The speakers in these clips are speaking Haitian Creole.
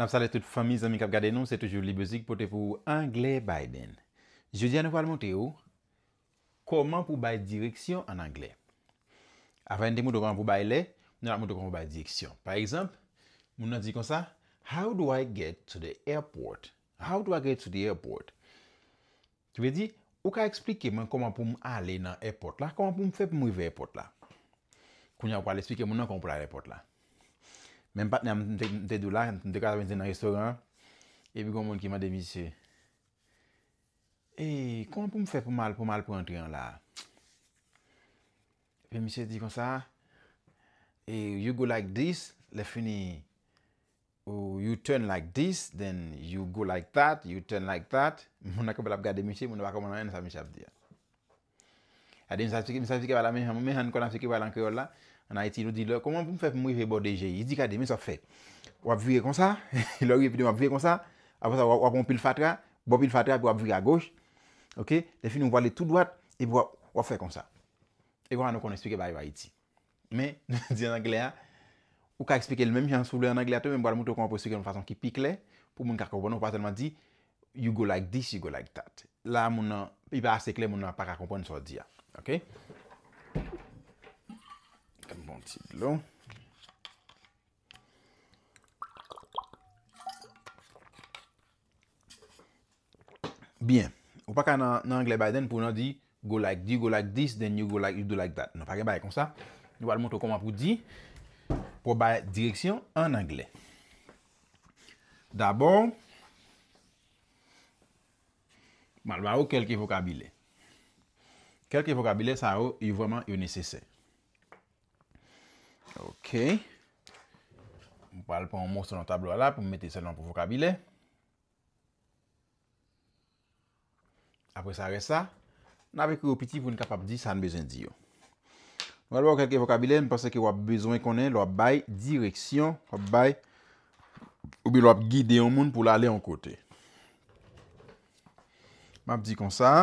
N ap sa le tout fami zami kap gade nou, se toujou libezik pote pou Angle Biden. Je di ane kwa al monte ou, koman pou bay direksyon an Angle? Afayen de mou do koman pou bay le, nou la mou do koman pou bay direksyon. Par exemple, moun an di kon sa, how do I get to the airport? How do I get to the airport? Tu ve di, ou ka explike mwen koman pou m alen an airport la? Koman pou m fe pou m ive airport la? Koun ane kwa al explike moun ane koman pou alen airport la? Mwen patnen a mwen te dou la, mwen te kwa sa mwen se nan restoran. E bi kon moun ki mwen de misye. E kon pou mwen fè pou mal pou mal pou entri an la. Pe misye di kon sa. E eh, you go like this, le fini. Ou you turn like this, then you go like that, you turn like that. Mwen akop la pou gade de misye, mwen akop la pou mwen an, sa misye ap di ya. Adi mwen sa fiki, mwen sa fiki wala mwen an, mwen an kon a fiki wala an kreol la. Anayeti nou di lè, koman pou m fèp m wè m wè bò de jè yè? Yè di kade, m sò fè. Wap vire kon sa, lè wè pide wap vire kon sa, apò sa wap m wopil fatra, wap bon, wopil fatra, pou wap vire a goj. Ok? De fin nou wò lè tout dwat, e wò wò fè kon sa. E wò anou kon espike bè yò anayeti. Mè, nou di anayeti, ou ka espike lè mèm jansou lè anayeti, atò mè m wò anou kon wò espike lè m fason ki pi kle, pou moun ka kòpon. Ou pa tèlman di, Bon tit lo. Bien. Ou pa ka nan angle ba den pou nou di go like this, go like this, then you go like that. Nou fake baye kon sa. Nou wad moutou kon wap ou di pou baye direksyon an angle. D'abo, d'abo, mal ba ou kelke vokabile. Kelke vokabile sa ou yu vweman yu nesesè. Ok, mwen pa alpon monson an tablo a la pou mwen mette selan pou vokabilen. Apre sa re sa, nan vek yo piti pou mwen kapap di sa an bezen di yo. Mwen alpon keke vokabilen, mwen pase ki wap bezen konen, lwa bay, direksyon, hop bay, ou bi lwa gide yon moun pou lwa ale an kote. Mwen ap di kon sa.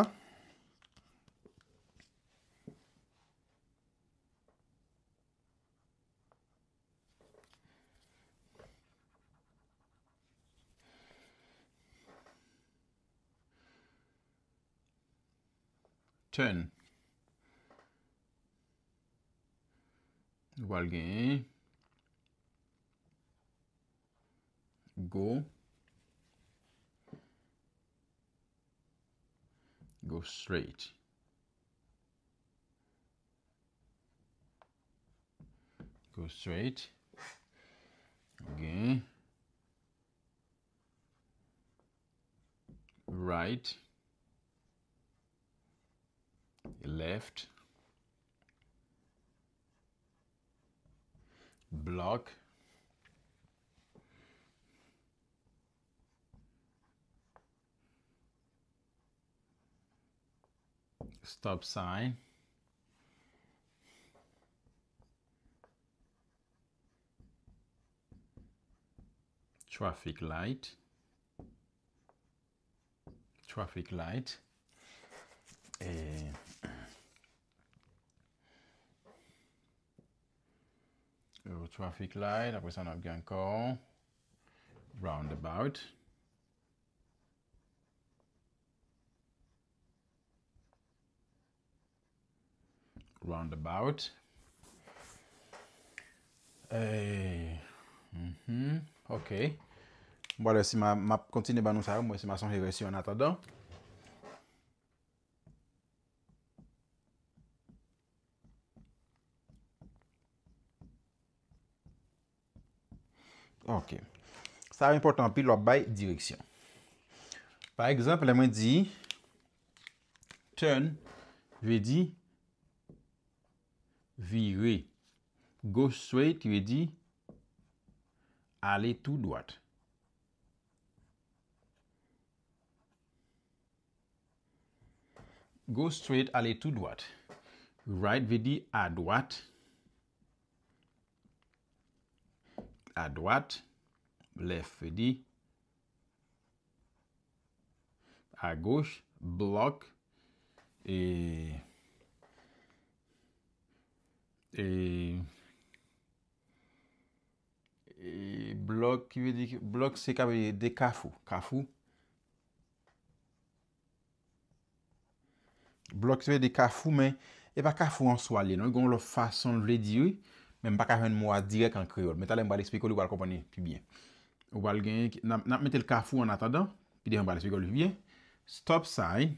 10. Valgué. Go. Go straight. Go straight. Again. Right left, block, stop sign, traffic light, traffic light, Eh, Euro traffic light Apo sa nan apge ankon Roundabout Roundabout eh, mm-hmm, Ok Bo ale si ma kontine banousa Mwen si ma san revesi an atadan Ok, sa yon portant pi lò bay direksyon. Par exemple, lè mwen di Turn, ve di Vire. Go straight, ve di Ale tout droite. Go straight, ale tout droite. Right, ve di a droite. A droite. Lef ve di. A goch. Blok. E. E. E. Blok ki ve di. Blok se ka ve de kafou. Kafou. Blok se ve de kafou men. E pa kafou an swa li. E Gon lò fason vredi yoy. Men baka ven mwa direk an kreol. Meta le mba le spikou li wakopan ni pi byen. Ou bal gen, nap metel kafou an atadan. Pide yon bales pe gòl vye. Stop sign.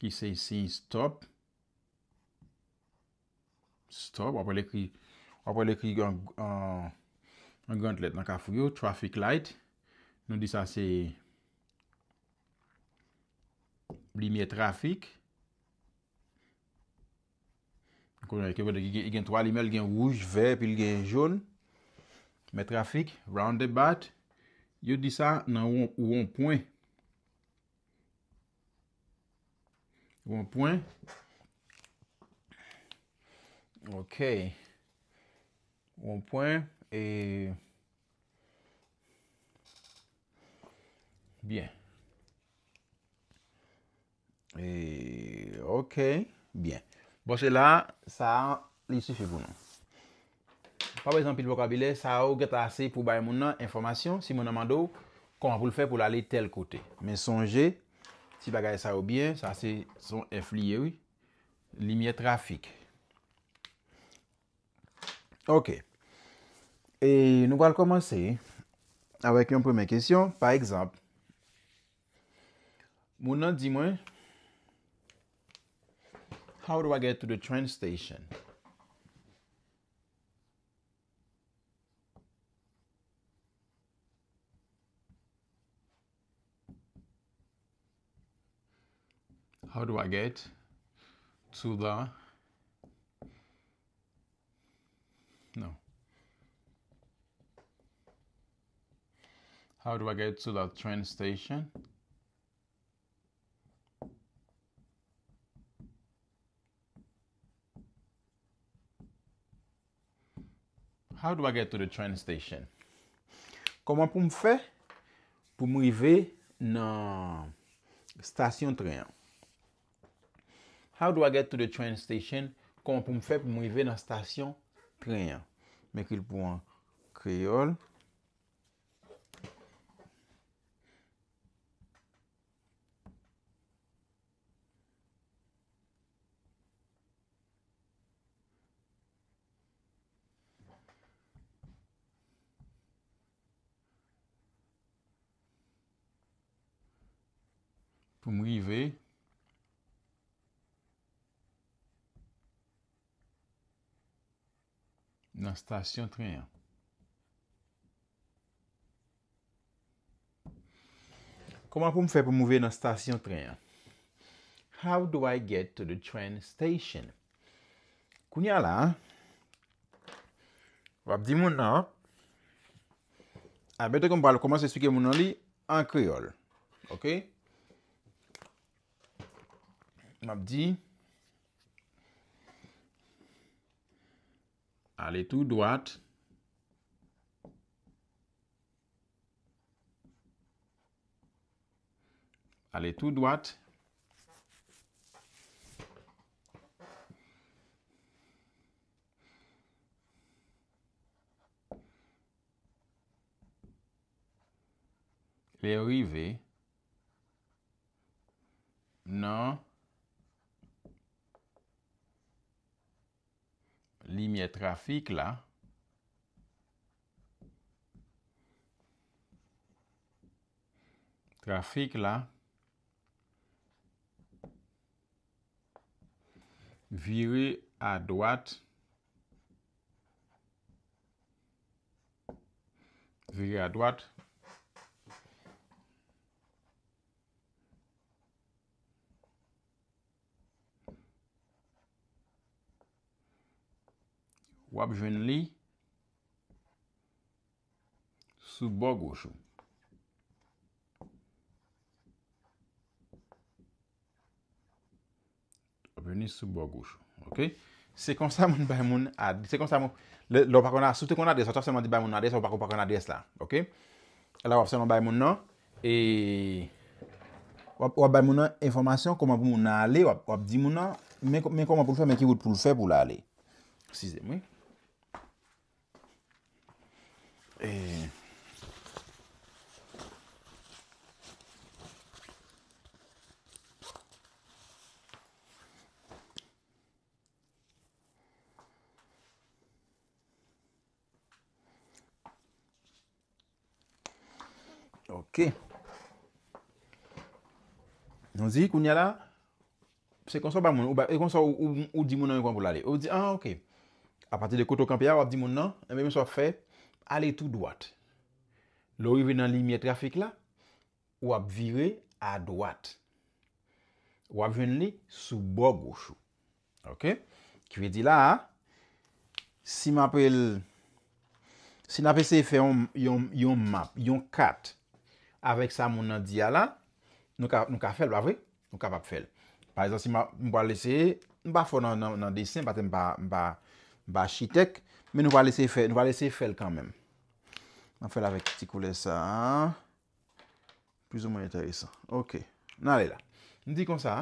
Ki se si stop. Stop. Wap wale kri, wap wale kri gen an gant let nan kafou yo. Traffic light. Nou di sa se e li miye trafik. Kou yon ekye vode gen toal imel gen rouch, vè, pil gen joun. Metrafik, round debat. Yo di sa nan woun poun. Woun poun. Ok. Woun poun. E, bien. E, ok. Bien. Boche la, sa li sufi pou nou. Fa bezampi l vokabilè, sa ou get ase pou bay moun nan informasyon si moun nan mandou koman pou l fè pou l ale tel kote. Men sonje, si ba gaye sa ou byen, sa se son efliye ou. Limye trafik. Ok. E nou val komanse. Avèk yon pweme kesyon. Par ekzamp. Moun nan di mwen. How do I get to the train station? how do I get to the no how do I get to the train station how do I get to the train station comment pour me faire pour m'arriver dans station train How do I get to the train station? Comment pour me faire pour m'arriver dans la station train? qu'il pour en créole. Pour m'arriver nan stasyon treyan. Koman pou m fe pou m ouve nan stasyon treyan? How do I get to the train station? Kounya la, wap di moun nan, a bete kon bal, koman se espeke moun nan li, an kreol. Ok? M ap di, m ap di, Allez tout droit, Allez tout droite. Les rivets. Non. Limier trafic là, trafic là, virer à droite, virer à droite, wap jwen li sou bo gwo chou. Wap jwen li sou bo gwo chou. Ok? Se konsa moun bay moun ad, se konsa moun, lopakon a, sou te kon a des, wap se moun di bay moun ades, wap pakon a des la. Ok? E la wap se moun bay moun nan, e, wap bay moun nan, informasyon koman pou moun a ale, wap di moun nan, men koman pou l fe, men ki wot pou l fe pou l ale. Sise mwen. E, ok Non zi, koun ya la Se konson ba moun E konson ou di moun nan yon kwan pou la le Ou di, ah ok A pati de koto kampi ya wap di moun nan E mwen mwen so fey ale tou dwat. Lo yi ven nan li miye trafik la, wap vire a dwat. Wap ven li sou bo gwo chou. Ok? Ki ve di la, si ma apel, si na pe se fe yon map, yon kat, avek sa moun nan diya la, nou ka fel wavre, nou ka pap fel. Parizan si mba lese, mba foun nan desen, batem mba chitek, Men nou va lese fel, nou va lese fel kanmen. Nan fel avek ti koule sa. Plus ou mwen ete resan. Ok. Nan ale la. M di kon sa.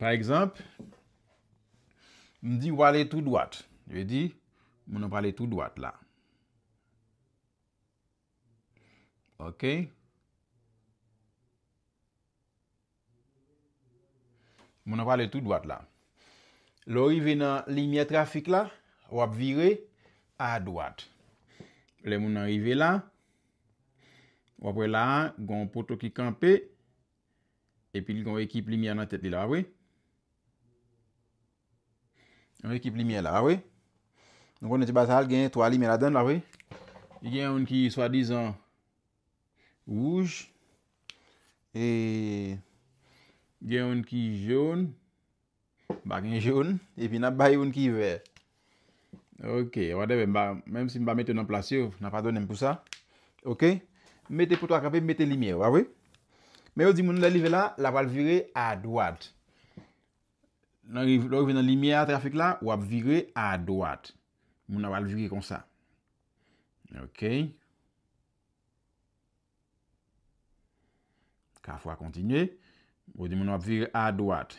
Par ekzamp. M di wale tou dwat. Je di. M wane wale tou dwat la. Ok. M wane wale tou dwat la. Lo yive nan linye trafik la. Wap vire a doat. Le moun anrive la. Wap wè la. Gon poto ki kampe. E pi li gon ekip li mè nan tèt li la. Gon ekip li mè la. Nou kon neti basal gen toali mè la den la. Gen yon ki swa dizan rouge. E gen yon ki joun. Bak yon joun. E pi nap bay yon ki verre. Ok, wadebe, menm si mba mette nan plasyo, nan pa donen pou sa. Ok, mette pou to akrape, mette limiye, wawè. Men wadi moun lalive la, la wap vire a dwat. Nan rive nan limiye a trafik la, wap vire a dwat. Moun la wap vire konsa. Ok. Ka fwa kontinye. Moun lalive la, la wap vire a dwat.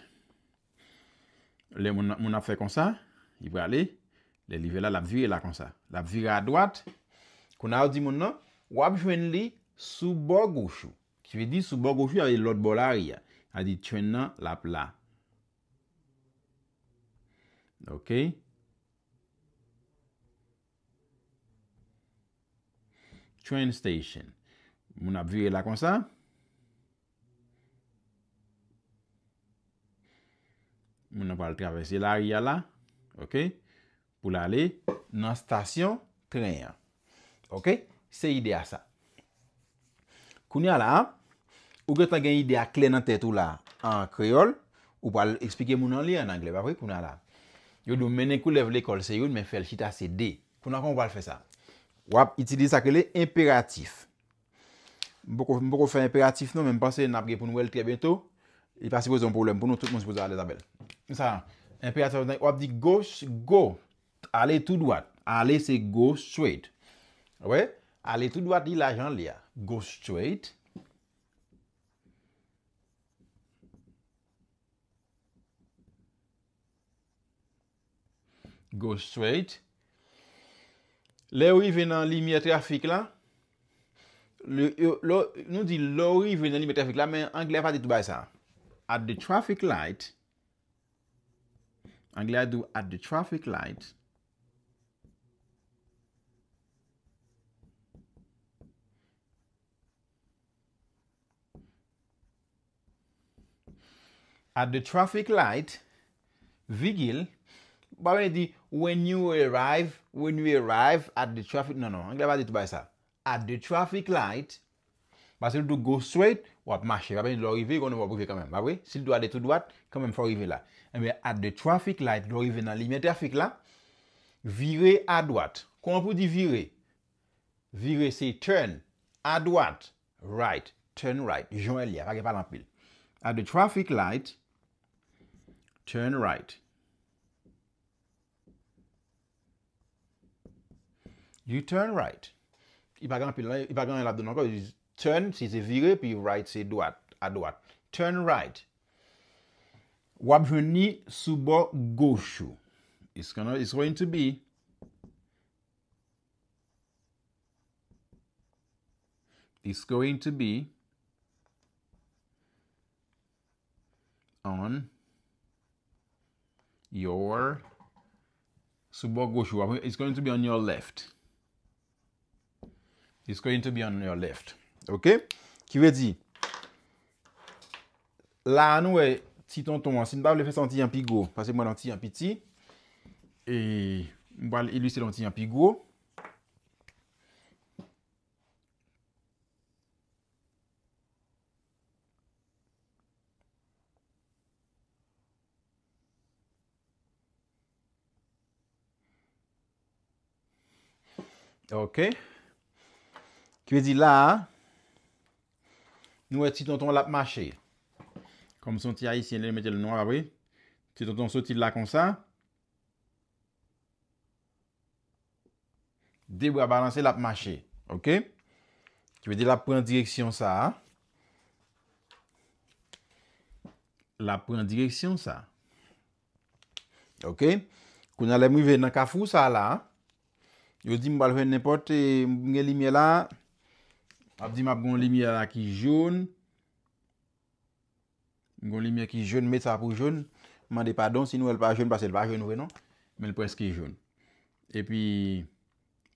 Le moun ap fwe konsa, li wale. Delive la, la ap vire la kon sa. La ap vire a dwat. Kou nan ou di moun nan, wap chwen li soubo goushou. Ki ve di soubo goushou a di lot bol a riya. A di chwen nan la ap la. Ok. Chwen station. Moun ap vire la kon sa. Moun ap al travese la riya la. Ok. Pou la li nan stasyon krenyan. Ok? Se ide a sa. Kouni a la. Ou gen tan gen ide a klen nan tetou la. An kreol. Ou pa l'explike mounan li an angle. Pou na la. Yo doun menen kou lev le kol se yon. Men fel chita se de. Pou na kon val fe sa. Wap iti de sakre li imperatif. Mpoko fe imperatif nou. Men panse napge pou nou el tre bentou. I e pa sipo zon problem pou nou. Tout moun sipo zon alezabel. Sa. Imperatif wap di goch go. Go. Ale tout doat. Ale se go straight. Wey. Ale tout doat di la jan li ya. Go straight. Go straight. Le ou i ven nan li miye trafik la. Nou di le ou i ven nan li miye trafik la. Men anglia pa di tou bay sa. At the traffic light. Anglia dou at the traffic light. At the traffic light, vigil. Bawen e di, when you arrive, when you arrive at the traffic... Non, non, an glabade itou bay sa. At the traffic light, ba se loutou go straight, wap mache. Bawen loutou orive, konon wap orive kamen. Bawen, se loutou orive toutou at, kamen fwa orive la. An be, at the traffic light, loutou orive nan li. Met trafik la, vire a dwat. Konon pou di vire? Vire se turn a dwat. Right, turn right. Joun elia, fake palan pil. At the traffic light... Turn right. You turn right. I bagan api la, i bagan api la do nan kwa, you turn, si se vire, pi you right, se do at, at do at. Turn right. Wabveni soubo gosho. It's gonna, it's going to be. It's going to be. On. Your soubouk gochou. It's going to be on your left. It's going to be on your left. Ok? Ki ve di. La anou e ti ton ton. Sin ba wle fese an ti yon pi go. Pase mwen an ti yon pi ti. E mba l'ilise an ti yon pi go. Ok? Ok, kwe di la, nou eti ton ton lap mache. Kom son ti a yi si enle metel nou apre, ti ton ton soti la kon sa. Debo a balanse lap mache, ok. Kwe di lap pren direksyon sa. Lap pren direksyon sa. Ok, kon ale mou ve nan kafou sa la. Yo di mbalwen nepot mwen li mye la. Ap di m ap gwen li mye la ki joun. Mwen li mye ki joun, met sa pou joun. Mande pa don, sinou el pa joun, pas el pa joun ouve nan. Men pres ki joun. E pi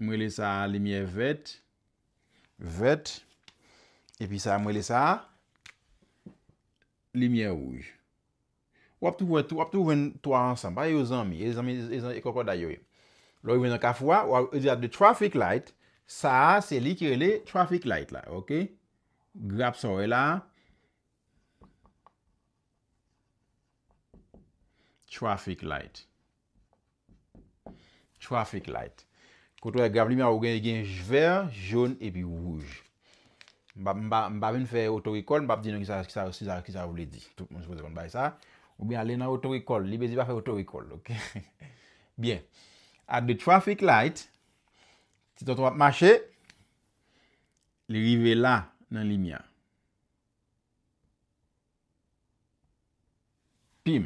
mwen le sa li mye vet. Vet. E pi sa mwen le sa li mye wouj. Wap tou wwen to an san. Ba yo zan mi. E zan e, e kokon dayo yon. Lo yon ven nan ka fwa, ou a yon diyan de traffic light, sa, se li ki rele, traffic light la, ok? Grap son we la. Traffic light. Traffic light. Koutou e grab li mi a ou gen gen jver, joun, epi wouj. Mba ven fè auto-recall, mba di nan ki sa ou le di. Mwen sepo zekon bay sa. Ou bi a le nan auto-recall, li bezi ba fè auto-recall, ok? Bien. At the traffic light, si ton to ap mache, li rive la nan li mya. Pim.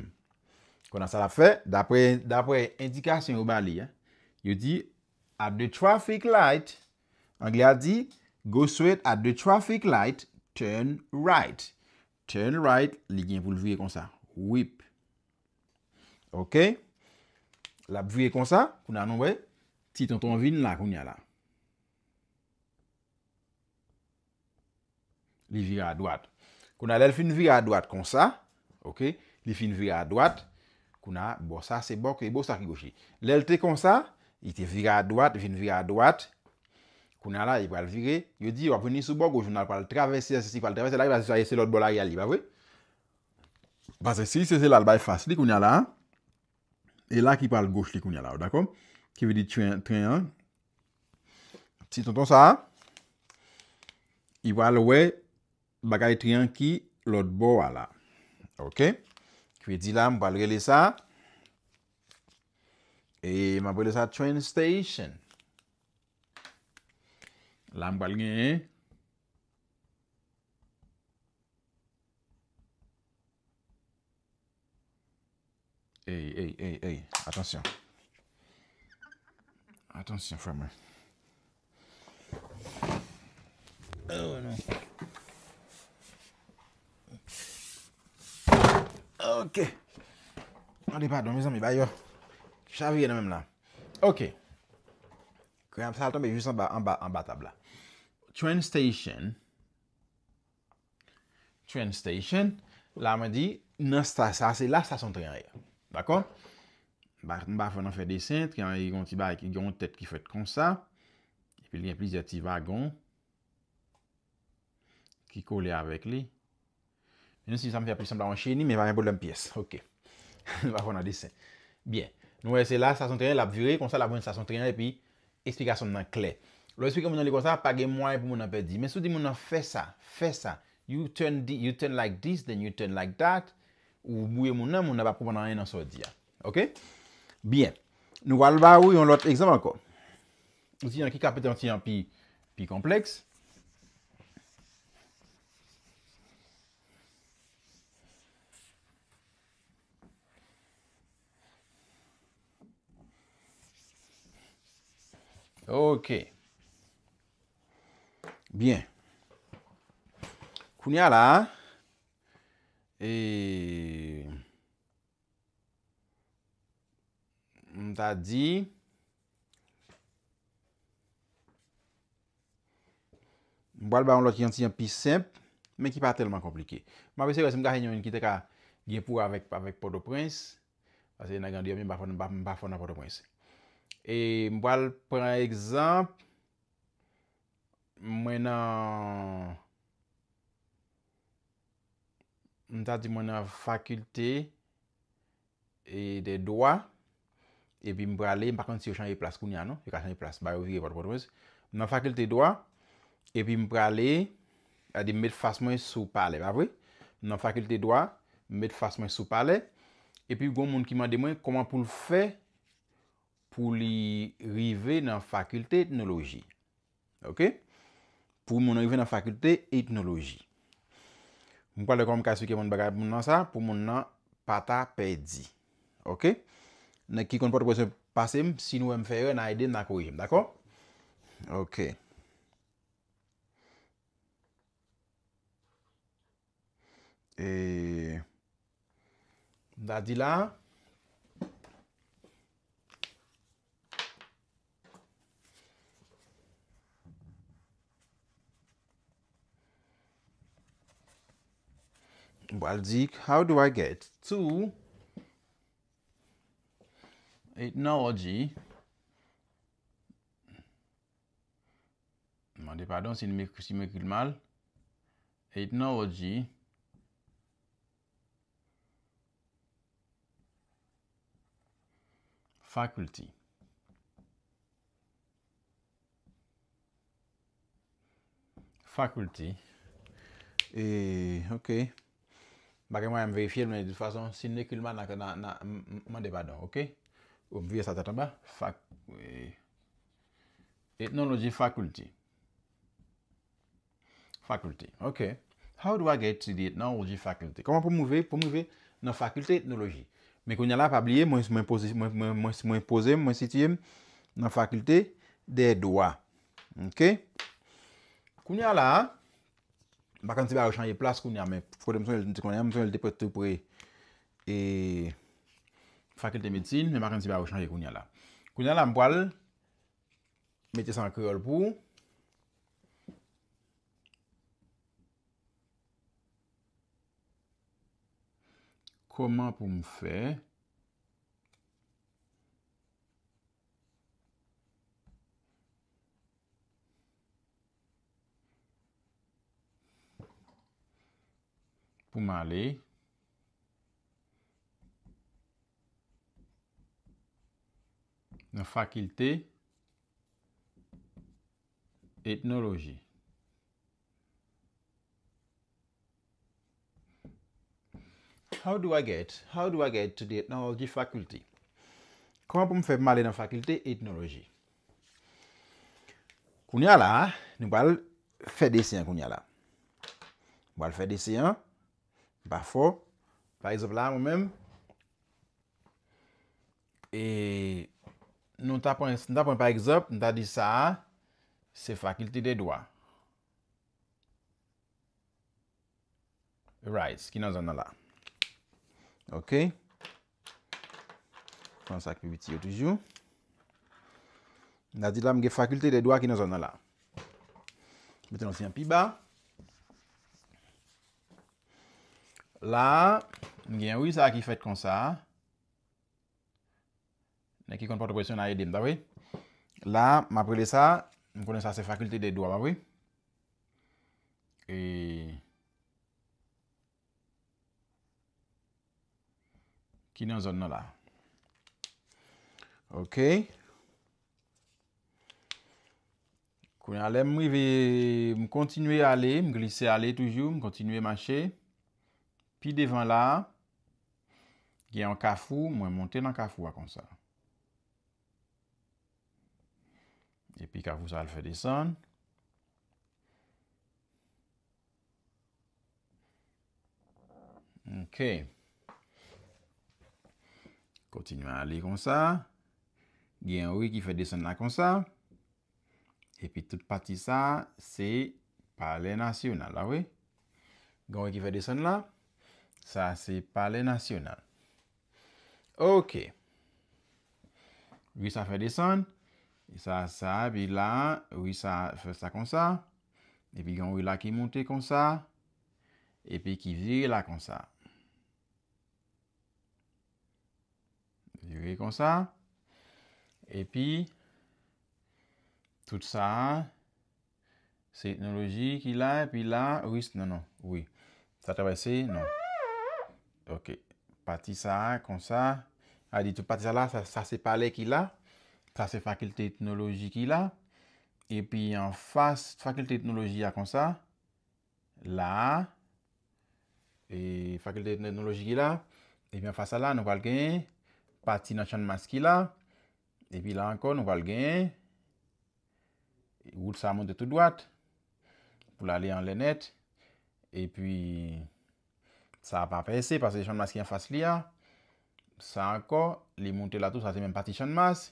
Kona sa la fe, dapre indikasyon ou ba li, eh, yo di, at the traffic light, ang li a di, go straight at the traffic light, turn right. Turn right, li gen pou l vye kon sa. Wip. Ok? La bvire konsa, kou nan anwè, ti ton ton vin la kou nyala. Li vire a dwat. Kou nan lèl fin vire a dwat konsa, ok, li fin vire a dwat, kou nan, bo sa se bok, li e bo sa ki gouchi. Lèl te konsa, li te vire a dwat, vin vire a dwat, kou nyala, li pou al vire. Yo di, wapou ni sou bok, ou jounal pou al travesse, se si pou al travesse, la li ba se sa ye se lot bol a yali, ba vwe? Ba se si se se lal bay fasi, li kou nyala, an? E la ki pal gouch li koun ya la ou, dako? Ki ve di triyant. Ti ton ton sa. I wale we, bagay triyant ki, lot bo wala. Ok? Ki ve di la, mbal re le sa. E, mabwe le sa, train station. La mbal genye. E, e, e, e, e, atansyon. Atansyon fwè mwen. Ok. An di pa, don mizan, mi bay yo. Chavye nan mèm la. Ok. Kwen yon sa al tombe, jous an ba tab la. Train station. Train station. La mwen di, nan sa sa, se la sa son tre yon reyè. D'akon? M'ba fwè nan fè desènt, ki yon tet ki fèt kon sa, ki e li yon pizye ti vagon, ki kole avèk li. Mè si yon sa m fè apèlisèm la an chèni, mè va mè bòl lèm piès. Ok. M'ba fwè nan desènt. Bien. Nou wè se la, sa son treyè, la vure, kon sa la voun sa son treyè, pi eksplikasyon nan kle. Lo eksplikasyon mè nan li kon sa, pa gen mwè pou mè nan pè di. Mè sou di mè nan fè sa, fè sa. You turn like this, then you turn like that, Ou mouye moun nan, moun nan pa pou man nan yon anso diya. Ok? Bien. Nou wal ba ou yon lot ekzaman ko. Ou si yon ki kapete, ou si yon pi kompleks. Ok. Bien. Koun ya la ha? eee mta di mboal ba yon lot ki yon ti yon pi semp men ki pa telman komplike mwa bese yon se mda genyon yon ki te ka gyepou avek podo prins ase yon a gandiyan mi mbafon na podo prins eee mboal pran ekzamp mwenan eee Mwen ta di mwen nan fakulte e de doa e pi mbrale. Par kon si yo chanye plas koun ya no. Yo chanye plas. Bari yo vire pot pot mwen se. Nan fakulte doa e pi mbrale a di met fas mwen sou pale. Ba vwe? Nan fakulte doa, met fas mwen sou pale. E pi goun moun ki mwen demwen koman pou l fe pou li rive nan fakulte etnologi. Ok? Pou mwen rive nan fakulte etnologi. Mwen kwa le kon mwen kaswike mwen bagay ap mwen nan sa pou mwen nan pata pedzi. Ok? Nè ki kon pot kwen se pasim, si nou mwen fere, nan edin nan kouyem. Dako? Ok. E... Da di la... Well, Zeke, how do I get to ethnology? Demandez pardon si je m'écris mal. Ethnology. Faculty. Faculty. Et, eh, ok. Mbake mwen yon vey fye mwen de fason, sin ne kilman nan mwen deba don, okey? Ou mwye sa tatan ba? Ethnology faculty. Faculty, okey? How do I get to the ethnology faculty? Koman pou mwive? Pou mwive nan fakulte ethnology. Mwen kwenye la pabliye, mwen pose, mwen sitye nan fakulte de doa, okey? Kwenye la... Ma kan si ba yo chanye plas kounya, me fwote mson yon te kounya, mson yon te prete pou e fakil de medzin, me ma kan si ba yo chanye kounya la. Kounya la mboal, metye san kreol pou. Koman pou mfe? Mfe? pou male nan fakilte etnologi. How do I get to the etnologi fakilte? Koman pou m fèp male nan fakilte etnologi? Koun ya la, ni wal fè desyen koun ya la. Wal fè desyen, Bafo. Par exemple la moun menm. E nou tapon par exemple. Nda di sa. Se fakilte de doa. Rise. Ki nan zon nan la. Ok. Kwan sakpe biti yo toujou. Nda di la mge fakilte de doa ki nan zon nan la. Beton an fiyan pi ba. Ok. La, m gen ouy sa ki fèt kon sa. Nè ki kont pote pwesyon a yè dem da, wè. La, m aprele sa, m konen sa se fakultè de do a, wè. E, ki nan zon nan la. Ok. Ok. Kwen alèm, m wive, m kontinuye ale, m glise ale toujou, m kontinuye mache. Pi devan la, gen an kafou, mwen monte nan kafou a kon sa. E pi kafou sa al fè deson. Ok. Kontinu an li kon sa. Gen wè ki fè deson la kon sa. E pi tout pati sa, se pale nasyon al la wè. Gon wè ki fè deson la. Ça, c'est palais national. OK. Oui, ça fait descendre. Et ça, ça, puis là, oui, ça fait ça comme ça. Et puis, on oui, là qui monte comme ça. Et puis, qui vire là comme ça. Vire comme ça. Et puis, tout ça, c'est technologie qu'il a. Et puis là, oui, non, non, oui. Ça traversé, non. Ok, pati sa, kon sa. A di tou pati sa la, sa se pale ki la. Sa se fakilite etnologi ki la. E pi an fas, fakilite etnologi a kon sa. La. E fakilite etnologi ki la. E pi an fas sa la, nou val gen. Pati nan chan mas ki la. E pi la an kon, nou val gen. E pi la an kon, nou val gen. Woul sa moun de tou doat. Pou la li an lenet. E pi... Sa pa apese, pa se chanmas ki an fas li a. Sa anko, li mounte la tou, sa se men pati chanmas.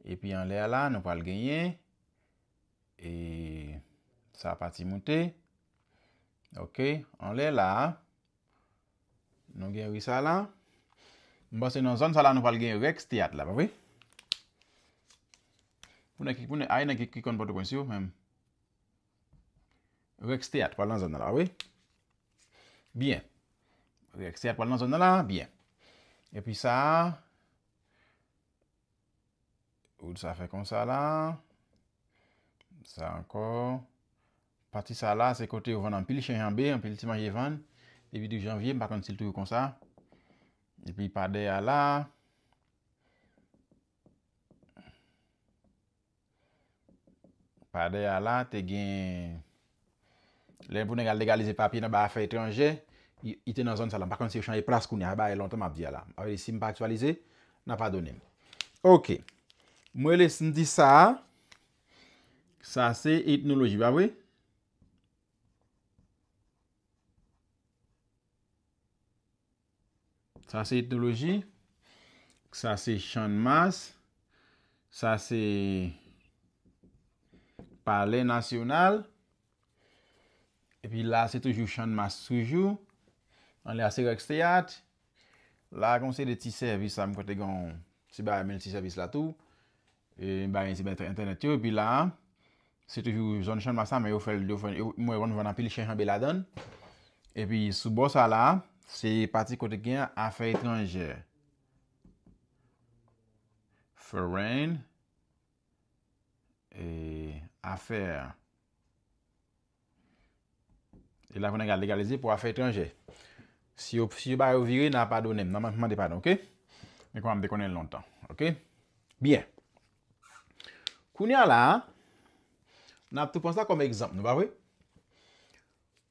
E pi an le la, nou pal genye. E sa pati mounte. Ok, an le la. Nou genye wisa la. Mbose nan zon, sa la nou pal genye reks teat la, pa we. Poune, poune, ay nan ki kon pote kon syo, men. Reks teat, pal nan zon la, pa we. Bien. Ek se ap wale nan zon nan la. Bien. E pi sa. Oud sa fe kon sa la. Sa anko. Pati sa la. Se kote ouvan an pil chen janbe. An pil ti man yevan. Ebi di janvye. Mpakan sil tou kon sa. E pi pa de a la. Pa de a la. Te gen. Len pou nan gal degalize papi nan ba fe etranje. E. Ite nan zon salan. Bakan se yo chanye praskoun ya, ba e lontan map diya ah la. Awe, ah si m pa aktualize, na pa donen. Ok. Mwe les n di sa. Sa se etnoloji, ba we? Sa se etnoloji. Sa se chanmas. Sa se pale nasyonal. E pi la se toujou chanmas toujou. Anle ase yo eksteyat, la kon se de ti servis am kote gen, si ba men ti servis la tou, e ba gen si betre internet yo, epi la, se toujou zon chan masan, yo fèl, yo fèl, yo mwen vwana pil chan chan bel adan, epi sou bo sa la, se pati kote gen, afè etranje, fèren, e afèr, e la kon en gade legalize pou afè etranje, Si yo ba revire, nan pa do nem, nan man de pa do, ok? Mwen kwa m dekonen lontan, ok? Bien. Kounia la, nan te ponsta kom ekzamp, nou ba vwe?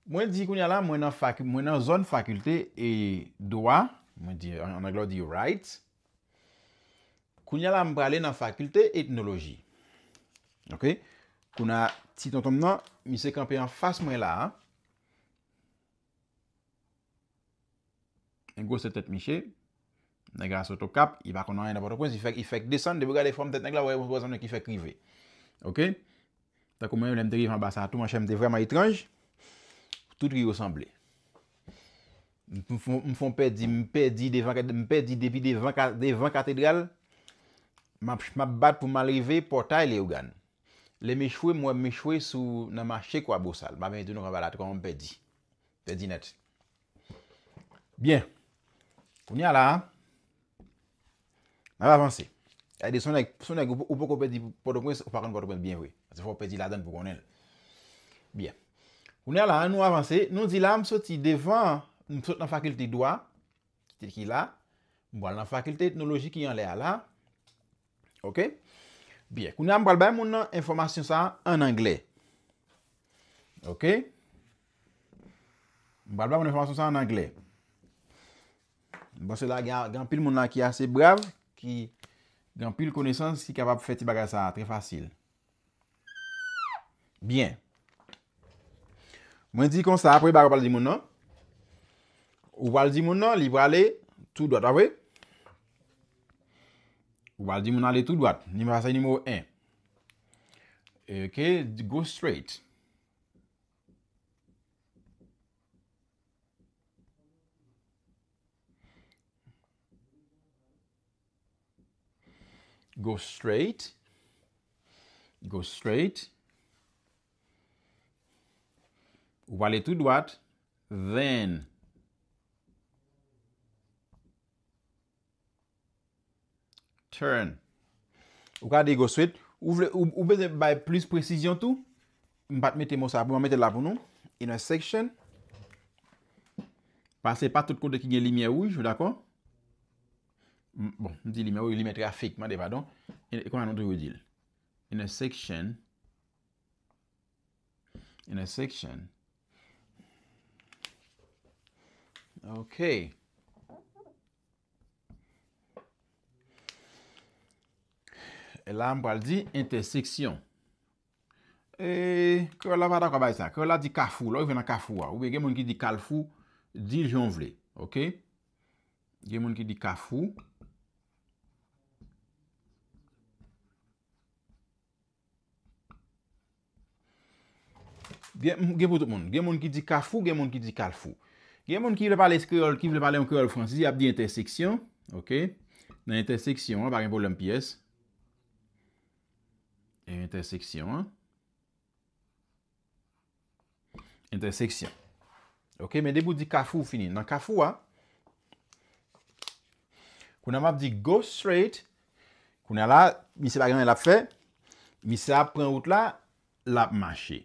Mwen di kounia la, mwen nan zon fakulte e doa, mwen di, an aglo di right. Kounia la m brale nan fakulte etnologi. Ok? Kounia, ti ton ton nan, mi se kampe an fas mwen la, an? Nè gwa se tet miche. Nè gwa se to kap. I bakon nan yon apotopoun. Si fek desen. Debe gwa le fom tet nè gwa. Ou e bon boz anon ki fek rive. Ok. Takou mwen mwen mderive an basa. Tou man chem de vreman itranj. Tout ri osamble. Mwen fon pedi. Mwen pedi de pi de van katedral. Mwen ap bat pou man rive. Porta e le ou gan. Le me chwe. Mwen me chwe sou nan man chekwa bosal. Mwen mwen dounan an bala. Tou kon mwen pedi. Pedi net. Bien. Kouni ala, mwen avanse. E de son ek, son ek ou pou ko pedi podokwens, ou pa koni podokwens, bien wè. Ase fò pedi la den pou konen. Bien. Kouni ala, mwen avanse. Non zi la, mwen soti devan, mwen soti nan fakulte dwa. Tit ki la. Mwen boal nan fakulte etnologi ki yon le ala. Ok. Bien. Kouni ala, mwen balbè moun nan informasyon sa an angle. Ok. Mwen balbè moun informasyon sa an angle. Ok. Basè la, gen pi l moun nan ki ase brave, ki gen pi l konesans si kabab fè ti baga sa, tre fasil. Bien. Mwen di konsa apwe baga pal di moun nan. Ou val di moun nan, li val le tou doat avwe. Ou val di moun nan le tou doat. Nima sa yi nimo en. Eke, go straight. Go straight, go straight, ou pale tout doat, then, turn. Ou kade go straight, ou beze bay plus presisyon tou, mbat mette mou sa, mba mette la pou nou, in a section. Pase patout konde ki gen liniye ouj, ou dako? Bon, mdi li mè ou li mèt grafikman deva don. E kwa nan do yo di l? In a section. In a section. Ok. E la mbal di intersection. E kwa la vada kwa bay sa? Kwa la di kafou. Lò yon vè nan kafou a. Ou be gen moun ki di kafou, di l yon vle. Ok? Gen moun ki di kafou. Gen moun ki di kafou, gen moun ki di kalfou. Gen moun ki vle pale eskerol, ki vle pale ankerol fransizi, ap di interseksyon. Ok. Nan interseksyon, par genpou lom piyes. Interseksyon. Interseksyon. Ok, men debout di kafou finin. Nan kafou a. Kounan ap di go straight. Kounan la, mi se bagan el ap fe. Mi se ap pren out la, l ap mache.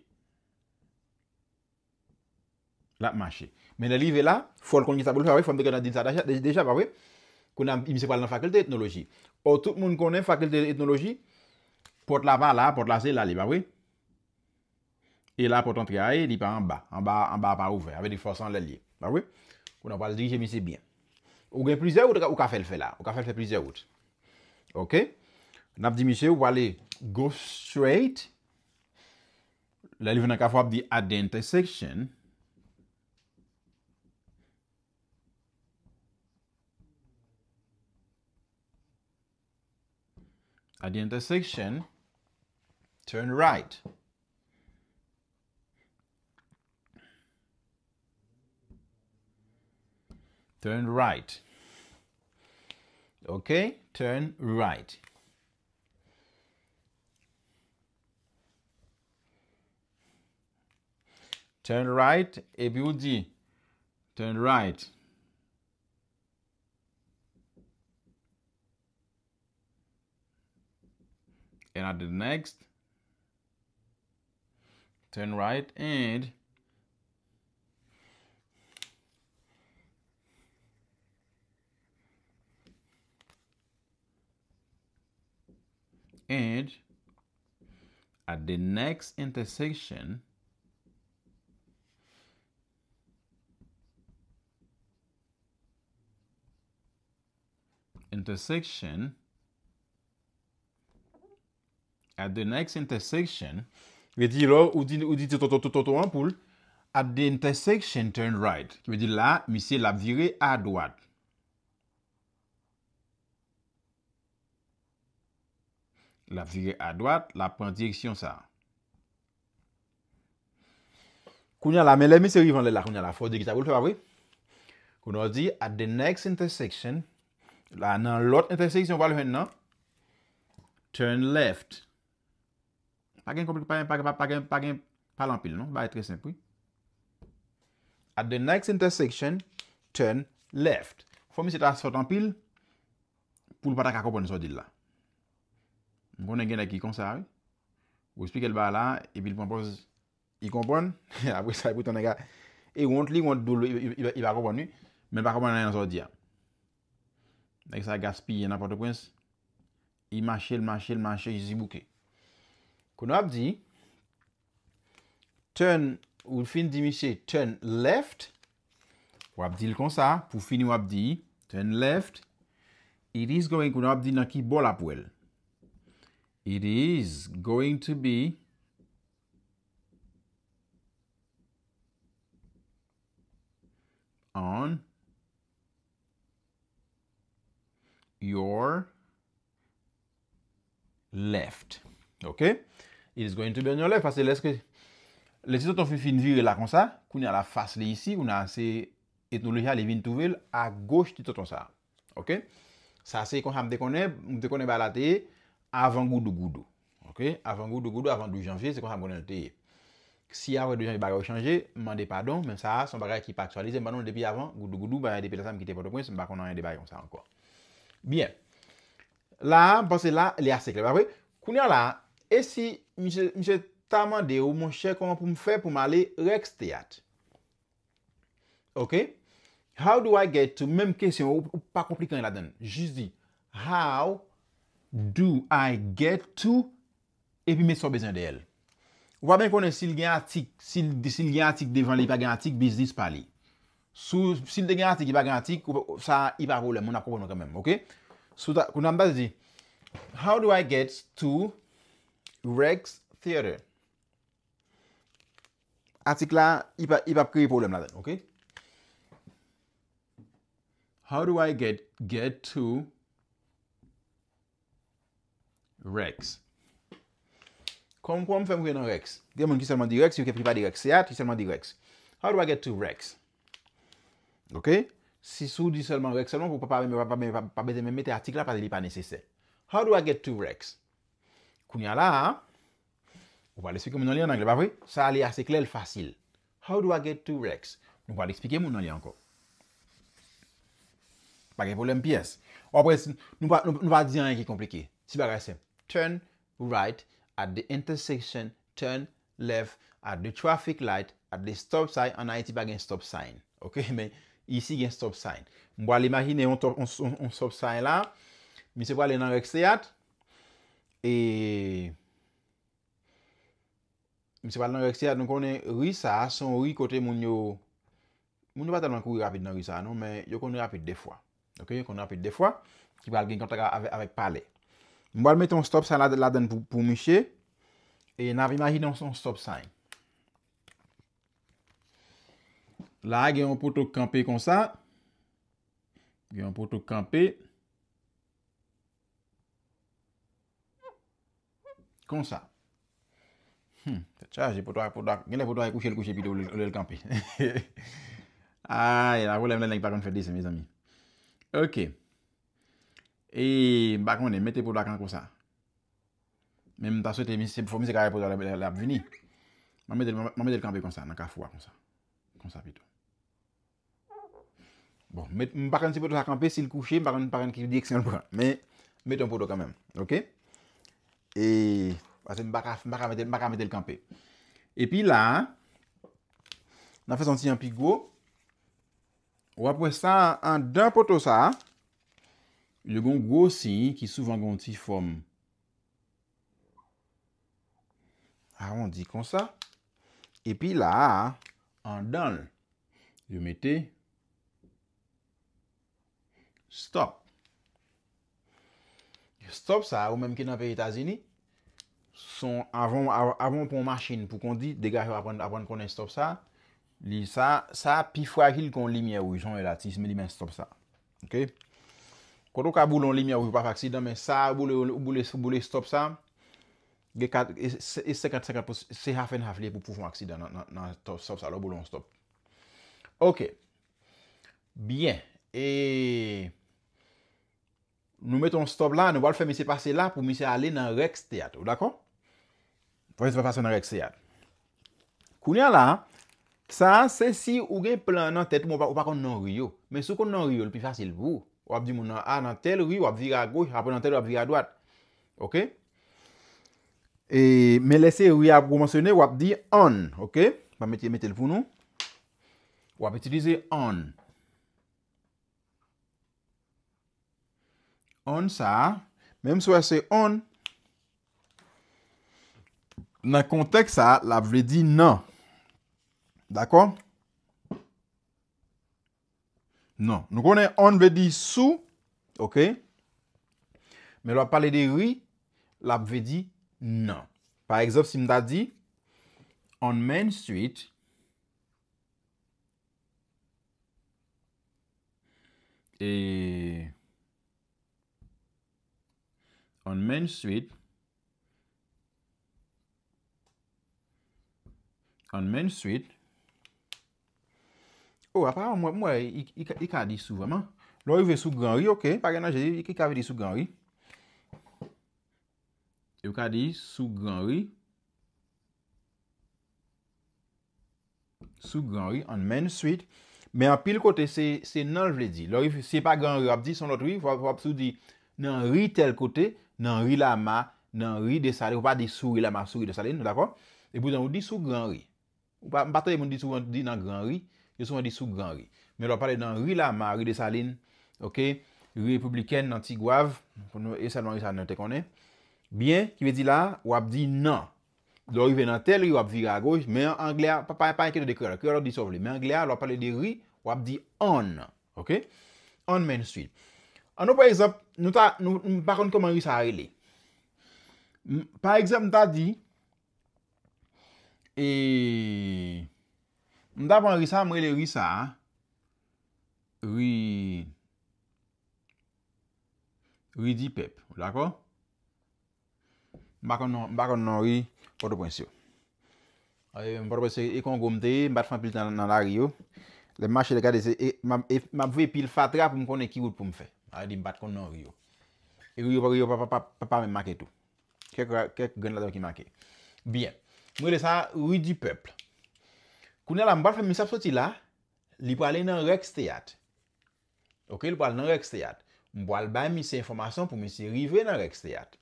La ap manche. Men la li ve la, fol konye sa boul fè, fòm deke nan din sa deja, ba we, konan imise pal nan fakultè etnologi. Ou tout moun konen fakultè etnologi, pot lavan la, pot la se la li, ba we, e la pot antre a e, di pa an ba, an ba pa ouve, ave di fòs an la li, ba we, konan pal dirije imise bien. Ou gen plize out, ou ka fèl fè la, ou ka fèl fè plize out. Ok? Nap di misè, ou pal le, go straight, la li venan ka fò ap di at the intersection, At the intersection, turn right. Turn right. Okay, turn right. Turn right, A B U D. turn right. and at the next turn right and and at the next intersection intersection at the next intersection, ve di lo, ou di, ou di, to to to to to to an poul, at the intersection turn right, ve di la, misi la vire a doat, la vire a doat, la pren direksyon sa. Koun ya la mele misi rivan le la, koun ya la fò di gita boul fè pa vre, koun yo di, at the next intersection, la nan lot interseksyon wale gen nan, turn left, Pa gen pal anpil, non? Ba e tre sempri. At the next intersection, turn left. Fomi se ta sa sot anpil, pou l patak akopon yon sot dil la. Mwen gen la ki konsa a, wespike l ba la, epi l pampos, yi kompon, apwe sa yi pou ton nega, e yon li, yon dou lo, yi va akopon yon, men pa akopon yon sot dil. Nek sa gaspi, yon apote pwens, yi mashel, mashel, mashel, yi zibouke. Koun wap di, turn, ou fin dimisye, turn left, wap di l kon sa, pou fini wap di, turn left, it is going, koun wap di nan ki bol apwel. It is going to be on your left, ok? It is going to be on your left, parce que l'est-ce que, l'est-ce que ton film-film viril a kon sa, kouni a la face li ici, kouni a se etnologia li vin touvel, a gauche ti ton sa, ok? Sa se kon sa m dekone, m dekone ba la te, avan goudou goudou, ok? Avan goudou goudou, avan 2 janvier, se kon sa m konen te, si avan 2 janvier bagay ou chanje, mande pa don, men sa, son bagay ki pa aktualize, m banon depi avan, goudou goudou, ba yon depi la sa m ki te poto kwen, se m ba konan yon depay kon E si, mi se ta mande ou, mon chè koman pou m'fè pou m'alè, rekste yat. Ok? How do I get to? Mèm kèsyon, ou pa komplikant y la den. Jus di, How do I get to? E pi mè so bezèn de el. Ou pa mè konè, sil gen atik, sil gen atik devan li, pa gen atik, bizis pa li. Sou, sil de gen atik, i pa gen atik, ou sa, i pa pou lè, mè na konon kèmèm. Ok? Sou, kounan mba zi, How do I get to? REX THEATER Artikla, i pa pkri poulem la den, ok? How do I get to REX? Konkwa mfem kwen an REX? Diyan moun ki selman di REX, yon ke pri pa di REX. Se a, ki selman di REX. How do I get to REX? Ok? Si sou di selman REX selman, pou pa beze me mette artikla, pa de li pa nese se. How do I get to REX? Ok? Pounya la, ou pa l'esplike moun nan li an angle pavri. Sa li ase klel fasil. How do I get to Rex? Nou pa l'esplike moun nan li anko. Pa gen volen piyes. Ou bon, apres, nou pa l'esplike moun nan li anke komplike. Si pa grese, turn right at the intersection, turn left at the traffic light, at the stop sign. An a iti pa gen stop sign. Ok, men, isi gen stop sign. Mwa l'imagine, on stop sign la. Mi se pa l'enan reks te ati. E, mse pal nan reksya, nou konen risa, son ri kote moun yo, moun yo pa talman kou yon rapid nan risa nou, men yon konen rapid defwa. Ok, yon konen rapid defwa, ki pal gen kontak avèk pale. Mwal meton stop san la den pou miche, e navi maji nan son stop san. La, gen yon potok kampe kon sa, gen yon potok kampe. Konsa. Hmm, sa chaje potwa ak potwa... Gwene potwa ak e kouche l kouche pito le l kampe. Ae, la wole mle nèk bakon fèdise, mèz amy. Ok. E bakone, mette potwa ak kou sa. Mèm ta sote, mèm se fòmise kare potwa l ap vini. Mèm mette l kampe konsa, nan ka fwa konsa. Konsa pito. Bon, mèm bakon se potwa ak kampe, si l kouche, mèm bakon mèm bakon ki di ek se an l potwa. Mèm, mette an potwa kèmèm. Ok? E, wazen barame del kampe. E pi la, nan fason si yon pi gwo, wapwè sa an dan poto sa, yon gwo si ki souvan gwen ti fòm. Arwondi kon sa. E pi la, an dan, yon mette ah, stop. Stop sa, ou menm ki nan pe Etazini, son avon pou masjin pou kon di, dega avon konen stop sa, li sa, sa pi fwagil kon limye ou, joun elatis, me di men stop sa. Ok? Koto ka boulon limye ou, pa faksida, men sa, boulen stop sa, e sekat sekat pou, se hafen haf li pou pou fwak sida nan stop sa, lo boulon stop. Ok. Bien. E... Nou met ton stop la, nou val fe mi se pase la pou mi se ale nan reks teyato, dako? Vese va pase nan reks teyato. Kounya la, sa se si ouge plan nan tet mou pa kon nan riyo. Me sou kon nan riyo, lupi fasil vou. Wap di moun nan a nan tel, wap viga goy, rapon nan tel wap viga dwat. Ok? E me lese wap promosyone, wap di an. Ok? Mwen mette lpoun nou. Wap itilize an. Ok? On sa, menm sou a se on, nan kontek sa, la vwe di nan. D'akon? Non. Nan. Nou konen, on vwe di sou, ok? Men lwa pale de wri, la vwe di nan. Par exemple, si mda di, on men stuit. E... An men suite. An men suite. Ou oh, apara mwen mwen. I ka di sou vaman. Loi vwe sou gran ri. Ok. Pari nan je di. I ki ka vwe di sou gran ri. Yo ka di sou gran ri. Sou gran ri. An men suite. Men apil kote se nan vwe di. Loi se pa gran ri ap di son lot ri. Vwe ap sou di nan ri tel kote. An men suite. nan ri la ma, nan ri de saline. Wou pa di sou ri la ma, sou ri de saline, d'akon? E bou zan wou di sou gran ri. Wou pa patre yon moun di souvan di nan gran ri, yon souvan di sou gran ri. Men wou pale nan ri la ma, ri de saline, ok? Ri republiken nan tigwav, pou nou esalman ri saline te konen. Bien, ki ve di la, wap di nan. Do ri ven nan tel, ri wap vira goy, men anglia, pa pa enke de kre, kre lor di sovli, men anglia, wap pale di ri, wap di an, ok? An men suit. An nou pa egzap, nou ta, nou bakon koman wisa a rele. Pa egzap nou ta di, eee, nou ta pon wisa, mrele wisa, wiii, wii di pep, lakou? M bakon nou, m bakon nou wii, kwa do pon syo. A e, m bakon pou se e kon gom de, m bat fan pil nan la riyo, le mache le kade se e, m apve pil fatra pou m kon e kiwout pou m fe. Aè di mbat kon nan riyo. E riyo pa riyo pa pa pa pa pa me make tou. Kèk gen la do ki make. Bien. Mwè de sa ru di pepl. Kounè la mbal fèm misap soti la. Li pwale nan reks teyat. Ok. Li pwale nan reks teyat. Mbwal bè misi informasyon pou misi rive nan reks teyat.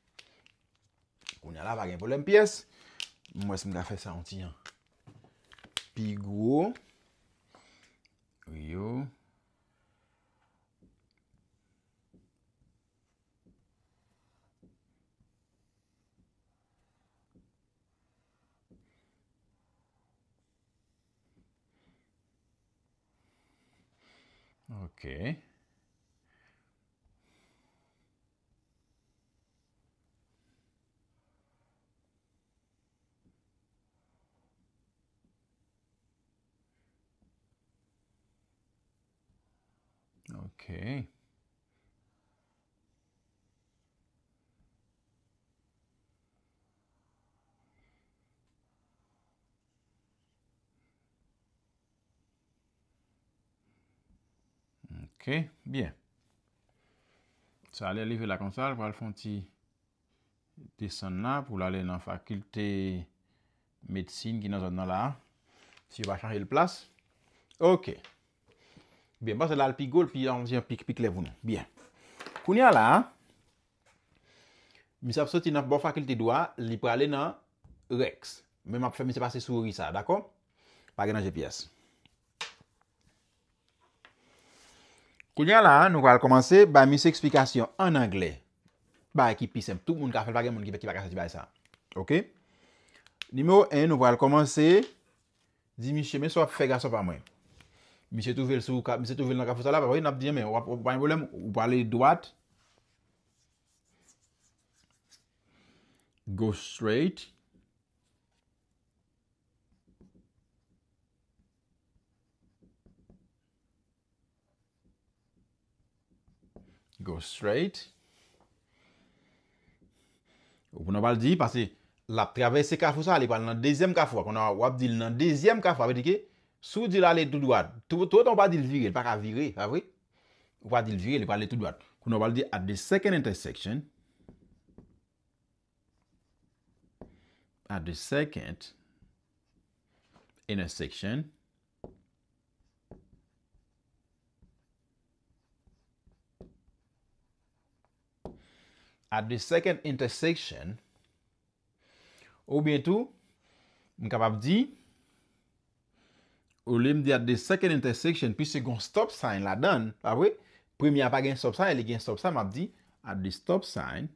Kounè la vagem pou lem piyes. Mwè se mda fè sa an ti an. Pi gwo. Riyo. Okay. Okay. Ok, bien. Sa ale leve la konsal, vwa al fwanti desan na pou la ale nan fakulte medsine ki nan zon nan la. Si w pa chanje l plas. Ok. Bien, basa bon, la al pigol pi anjian pik pik le voun. Bien. Koun ya la, mi sap soti nan fwa fakulte doa, li prale nan reks. Men map fwe mi se pase souri sa, dako? Pake nan GPS. Koulyan la nou wale komanse ba mis eksplikasyon an Angle ba ki pisem, tou moun kaffe bagen moun ki ba kasa ti bay sa. Okey? Ni mou en nou wale komanse di mi che men sou ap fe kasa pa mwen. Mi se tou vel nan kaffe sou la, me wap bwane bolem. Wap wale dwat. Go straight. Go straight. Ou pou nou bal di, pase la travesse kafou sa, li pal nan dezyem kafou a, pou nou wap di nan dezyem kafou a, pe di ki, sou di la le tout doat. Tout an wap di le vire, li pa ka vire, fa vri? Wap di le vire, li pal le tout doat. Kou nou bal di, at the second intersection, at the second intersection, At the second intersection, ou bientou, m kap ap di, ou le m di at the second intersection, pi se kon stop sign la dan, pa wè, premi ap agen stop sign, ele gen stop sign, ap di at the stop sign.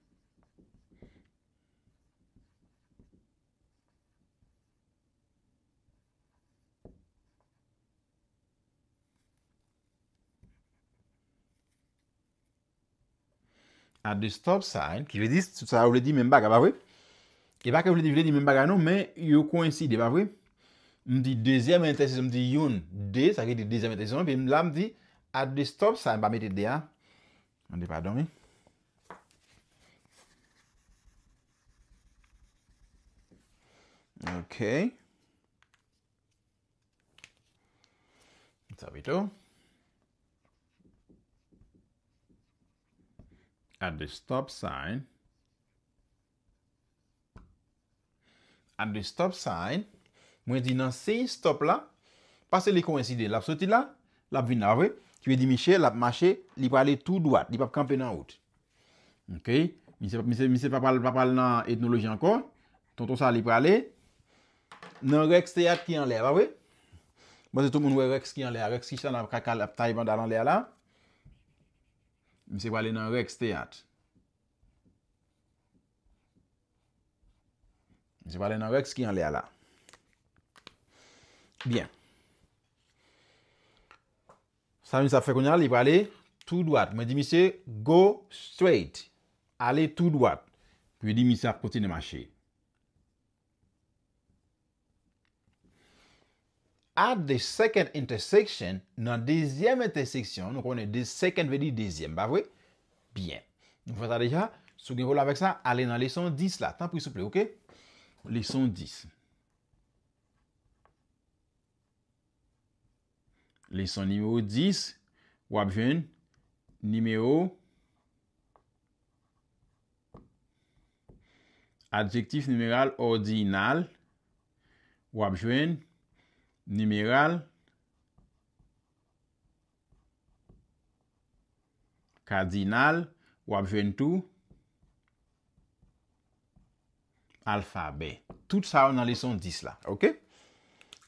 At the stop sign. Ki ve di, sa ou le di men baga, ba vwe? E baka ou le di men baga nou, men yo kwen si de, ba vwe? M di dezyan men intensyon, m di yon de, sa ki de dezyan men intensyon. Ve m la m di, at the stop sign, ba met et de a. M di, pa don me. Ok. Ok. Sa bito. At the stop sign. At the stop sign. Mwen di nan se stop la. Pase li kouenside. Lap soti la. Lap vina avwe. Ki wè di mi chè. Lap ma chè. Li pa ale tou doat. Li pa pe kampe nan out. Ok. Mi se pa pale nan etnoloji anko. Ton ton sa li pa ale. Nan reks te at ki anler avwe. Mwen se tou moun wè reks ki anler avwe. Mwen se tou moun wè reks ki anler avwe. Mwen se tou moun wè reks ki anler avwe. Mise wale nan reks teyat. Mise wale nan reks ki an le ala. Bien. San misa frekonya li wale tou dwat. Mwen di misi go straight. Ale tou dwat. Pwen di misi apote ne mache. at the second intersection, nan dezyem intersection, nou konen de second ve di dezyem, ba vwe? Bien. Nou fwata deja, sou gen vou la vek sa, ale nan leson 10 la. Tan pou souple, ouke? Leson 10. Leson nimeyo 10, wapjwen, nimeyo, adjektif nimeyal ordinal, wapjwen, numeral, kardinal, wapjwen tou, alfa B. Tout sa ou nan leson 10 la, ok?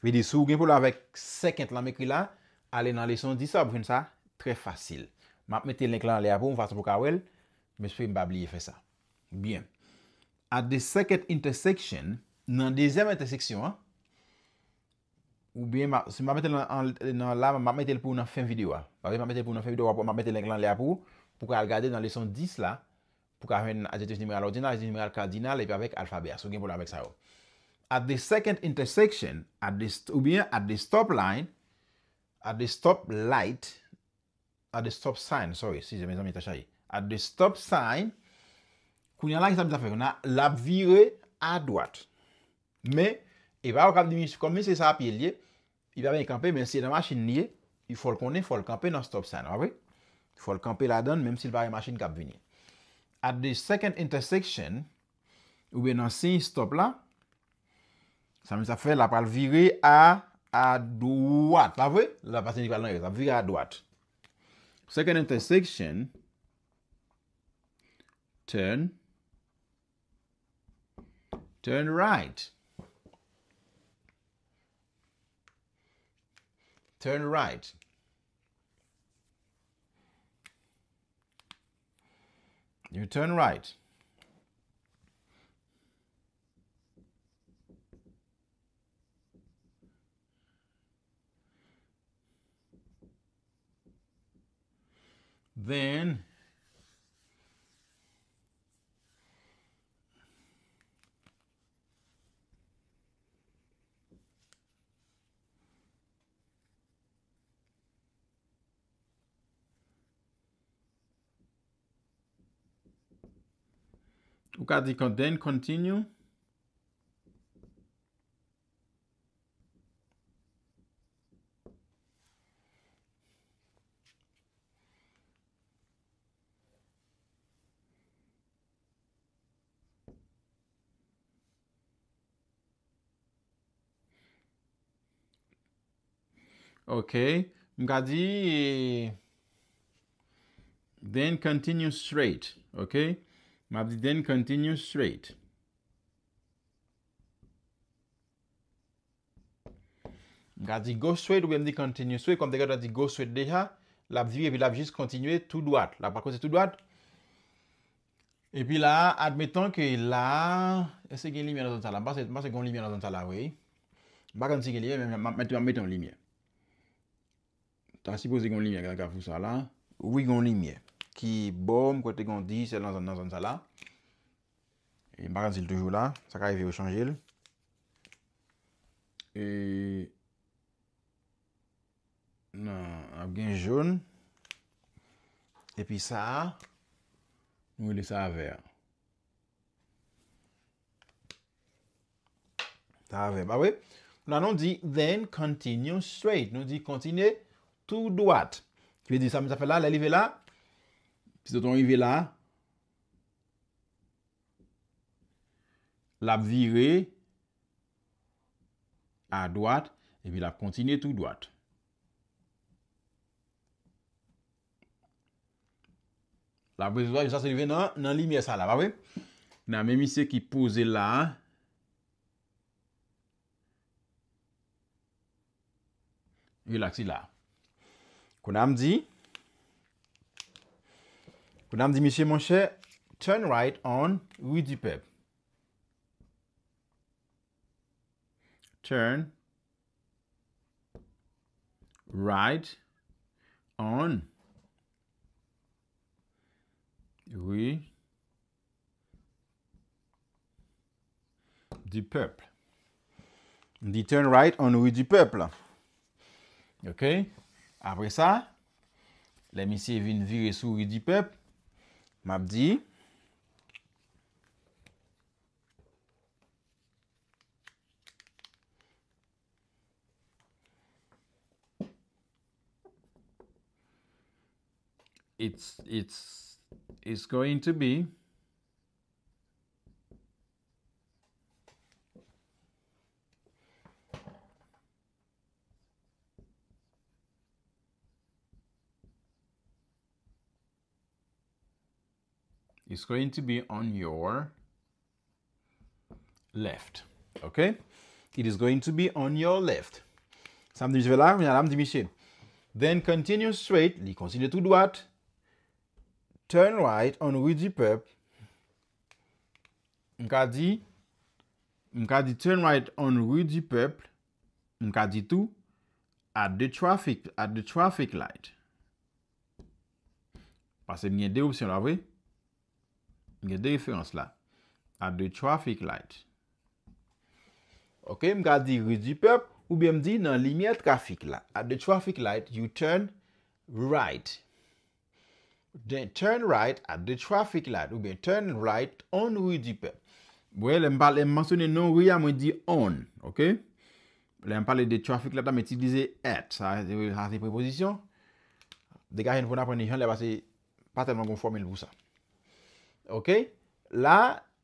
Vede, sou gen pou la vek second la mekri la, ale nan leson 10 la, wapjwen sa, tre fasil. Map mette lenk lan le apou, mwase pou kawel, mwespe mbab liye fe sa. Bien. At the second intersection, nan dezem intersection, an, Ou bien, si ma mette nan la, ma mette l pou nan fèm videwa. Ou bien, ma mette l pou nan fèm videwa pou ma mette l lèk lan lè apou. Pou ka al gade nan leson 10 la. Pou ka fèm ajitif numeral ordinal, ajitif numeral kardinal, epi apèk alfabè. Sou gen pou la apèk sa yo. At the second intersection, ou bien at the stop line, at the stop light, at the stop sign. Sorry, si jè mè zan mè tachayi. At the stop sign, kou yon la ki sa mè zafè. Kou na la vire a dwat. Mè. E va ou kap di mi, kon mi se sa api e liye, i va ven yi kampe, men se yi nan machin niye, yi fol konen, fol kampe nan stop sa nan, a ve? Fol kampe la dan, menm si yi va re machin kap vini. At the second intersection, oube nan si stop la, sa men sa fe la pal vire a, a dwat, a ve? La pasen yi pal nan yi, sa vire a dwat. Second intersection, turn, turn right. Turn right. You turn right. Then look at the then continue. okay mgadi um then continue straight okay M ap di den continue straight. M ka di go straight ou m di continue straight. Kom dekade an di go straight deja. La ap di vi epi la ap jis continue tout doat. La pa kose tout doat. Epi la, admetan ke la. E se gen limi an an zan tala. Ba se gen limi an an zan tala wey. Ba kan se gen limi an an zan tala. M ap met an limi an. Ta si po se gen limi an. Gata ka fousa la. Ou yi gen limi an. Ki bom kote gondi, se lan zan nan zan sa la. E marazil toujou la. Sa ka evi ou chanjil. E... Nan ap gen joun. E pi sa. Nou e li sa a ver. Sa a ver. Ba we. Nou nan nou di, then continue straight. Nou di continue tout douat. Ki li di, sa mi sa fe la, la li ve la. Si doton yi ve la. La ap vire. A doat. Ebe la ap kontine tou doat. La ap vire. La ap vire nan li miye sa la. Nan men mi se ki pose la. Ve la ki la. Konan mdi. Mesdames et Monsieur, mon cher, turn right on rue du Peuple. Turn right on rue du Peuple. On dit turn right on rue du Peuple. OK? Après ça, les messieurs viennent virer sur rue du Peuple. Mabdi. It's, it's, it's going to be is going to be on your left. Okay? It is going to be on your left. Ça me dit, je vais là, mais là, me dit Then continue straight, continue tout droite. Turn right on rue du Peuple. M'ka dit, m'ka dit turn right on rue du Peuple. M'ka dit tout. At the traffic, at the traffic light. Parce que y a deux options là, oui. Gè de reférense la. A de trafik light. Ok, m gè a di ru di pep. Ou bè m di nan li mè trafik la. A de trafik light, you turn right. Dè turn right a de trafik light. Ou bè turn right on ru di pep. Bè, lè m palè m mansonè nan ru ya m wè di on. Ok? Lè m palè de trafik light a m etilize et. Sa, zè wè a se prepozisyon. Dè gè a jen voun apreni jan, lè ba se patèm an kon formel wou sa. Ok, la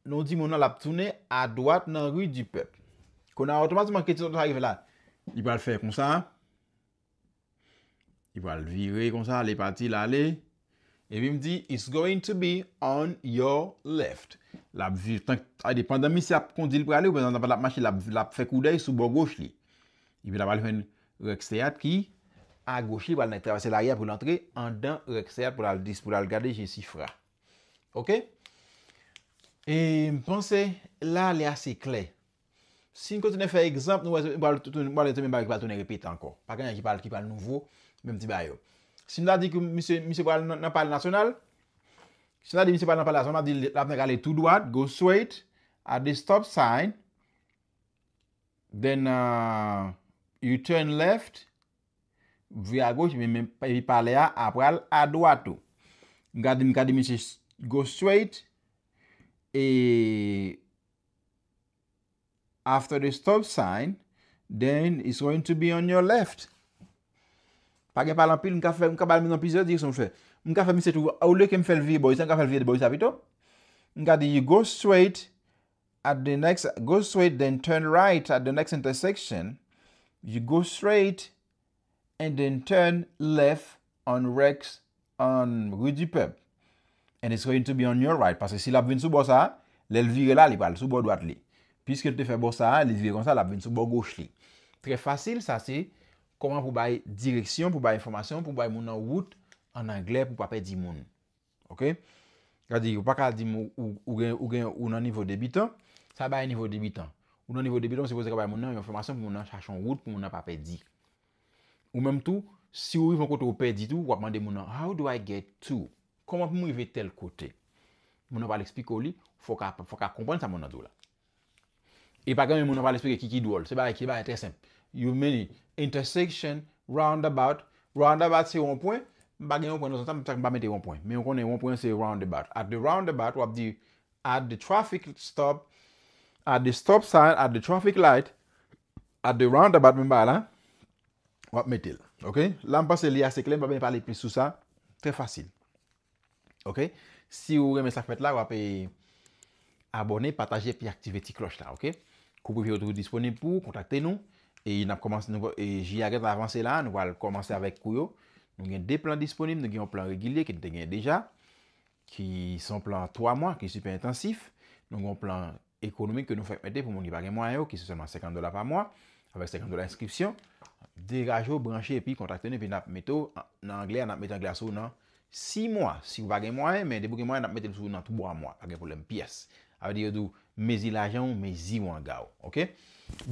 nou di moun nan lap toune a doat nan ru di pep. Kou nan otoman si man keti ton ta yive la. I pa al fe kon sa. I pa al vire kon sa, le pati la le. E bi m di, it's going to be on your left. Lap vir, tank, hay depan dan misi ap kondil prale, ou penan nan pat lap mache, lap fe koudey sou bon goche li. I bi la pali fwen rek seyat ki. A goche, pal nan travasel aya pou lantre, an dan rek seyat pou lal dis, pou lal gade jesifra. Ok? E mpense, la le ase kle. Si mkote ne fe ekzamp, nou wale te men bagi kwa tou ne repit anko. Pa kanyan ki pale nouvo, men mti bayo. Si mla di ki mse wale nan pale nasyonal, si mla di mse wale nan pale nasyonal, mma di la pne gale tou doat, go swet, a de stop sign, den a... Uh, you turn left, vwe a go, mwen men pale a, ap wale a doatou. Mkade mkade mse go swet, a after the stop sign, then it's going to be on your left. Pa gen palan pil, mka fè, mka bal mi nan pizè, di yon fè. Mka fè mi se tou, ou lè ke m fè V-boys, mka fè l V-boys apito. Mka di, you go straight at the next, go straight, then turn right at the next intersection. You go straight and then turn left on Rex, on Rue du And it's going to be on your right. Paske si la pvin sou bo sa, lèl vire la li pal sou bo dwat li. Piske te fè bo sa, lèl vire kon sa, la pvin sou bo goch li. Tre fasil sa se, koman pou bay direksyon, pou bay informasyon, pou bay mounan wout an anglè pou papè di moun. Ok? Gadi, wou pa kal di moun, wou gen unan nivou debitan, sa bay nivou debitan. Unan nivou debitan, mwen sepo se ka bay mounan yon informasyon pou mounan chachan wout pou mounan papè di. Ou mèm tou, si wou yon kote wou pe di tou, wapman de mounan, how do I get to? Koman pou mwen ve tel kote? Mwen apal ekspiko li, fok a kompon sa mwen adou la. E pa gen mwen apal ekspike ki ki dwol. Se ba ek, ki ba etre semp. Yon meni, intersection, roundabout. Roundabout se yon pwen, mwen bagen yon pwen. Nonsan, mwen pa meten yon pwen. Men yon konen yon pwen se roundabout. At the roundabout, wap di, at the traffic stop, at the stop sign, at the traffic light, at the roundabout, mwen ba la, wap metel. Ok? Lan pa se li ase kle, mwen pa ben pali pris sou sa. Tre fasil. Ok? Si ou reme sa fwet la, wap e abone, pataje, pi aktive ti kloch la, ok? Kou pou vi yotou disponib pou, kontakte nou, e jy aget avanse la, nou wale komanse avèk kou yo, nou gen de plan disponib, nou gen yon plan regilye, ki te gen deja, ki son plan 3 mwa, ki super intensif, nou gen yon plan ekonomi ke nou fwek mette pou mouni bagen mwa yo, ki se seman 50 dola pa mwa, avèk 50 dola inskripsyon, derajo, branche, epi kontakte nou, pi nap mette ou nan anglè, nap mette anglè aso ou nan Si mwa, si w bagen mwa e, me debou gen mwa e, nap mette l sou nan tou mwa mwa, agen pou lem piyes. A ou di yo dou, mezi l ajan ou mezi w an ga ou. Ok?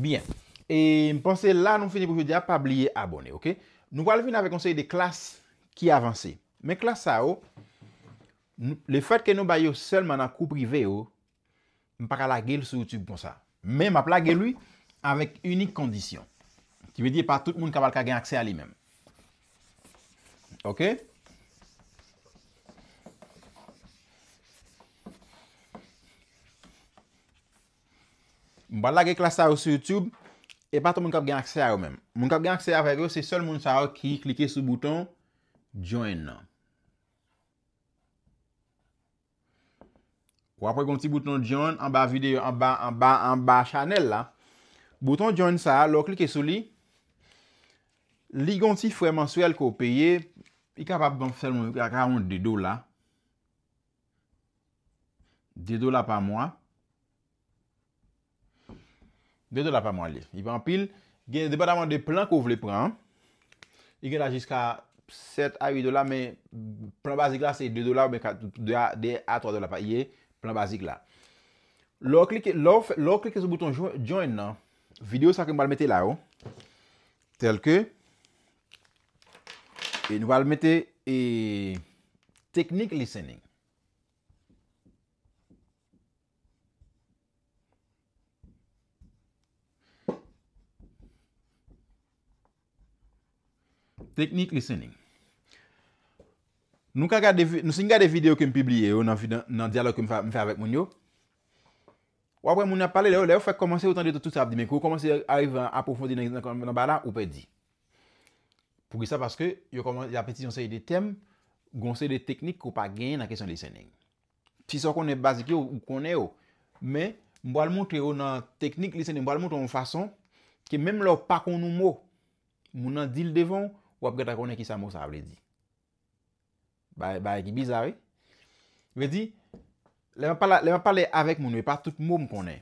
Bien. E mponsè oh, la, nou fè di pou fè di apabliye abone. Ok? Nou wale fè nan vè konsey de klas ki avanse. Me klas sa ou, le fèt ke nou bayo selman nan kou prive ou, mpa kala gel sou youtube pon sa. Me mpa plage lui, avèk unik kondisyon. Ki vè di pa tout moun kabal ka gen aksè a li men. Ok? Ok? Mbwa la ge klas sa yo sou YouTube, e pato moun kap gen akse a yo menm. Moun kap gen akse a yo, se sol moun sa yo ki klike sou bouton Join. Wapwe gonti bouton Join, an ba video, an ba channel la. Bouton Join sa yo, lò klike sou li. Li gonti fwe mensuel ko peye, i kapap bon fsel moun, kaka yon 2 do la. 2 do la pa mwa. 2 dola pa mwen li. I ve an pil. Gen, deba daman de plan kou vle pran. I gen la jiska 7 a 8 dola. Men, plan bazik la se 2 dola. Men, 2 a 3 dola pa. Iye, plan bazik la. Lò klik, lò klik e zo bouton join nan. Video sa ke mwen wale mette la ou. Oh. Telke. E mwen wale mette e... Technique Listening. TEKNIQUE LISTENING Nou se nga de video ke m piblye yo nan diyalo ke m fè avèk moun yo Ou apre moun ap pale le yo, le yo fèk komanse yo tan de tout sa ap di men Kou komanse arive an apofondi nan ba la, ou pè di Pou gè sa paske, yo komanse, ya peti yon seye de tem Gon seye de teknik ko pa genye nan kesyon listening Ti so konen basike yo, ou konen yo Me, mbo al moutre yo nan teknik listening Mbo al moutre yon fason Ke mèm lò pa konou mò Moun nan dil devon wap gata konen kisa mousa avle di. Ba e ki bizare. Ve di, leman pale avek moun, we pa tout moun konen.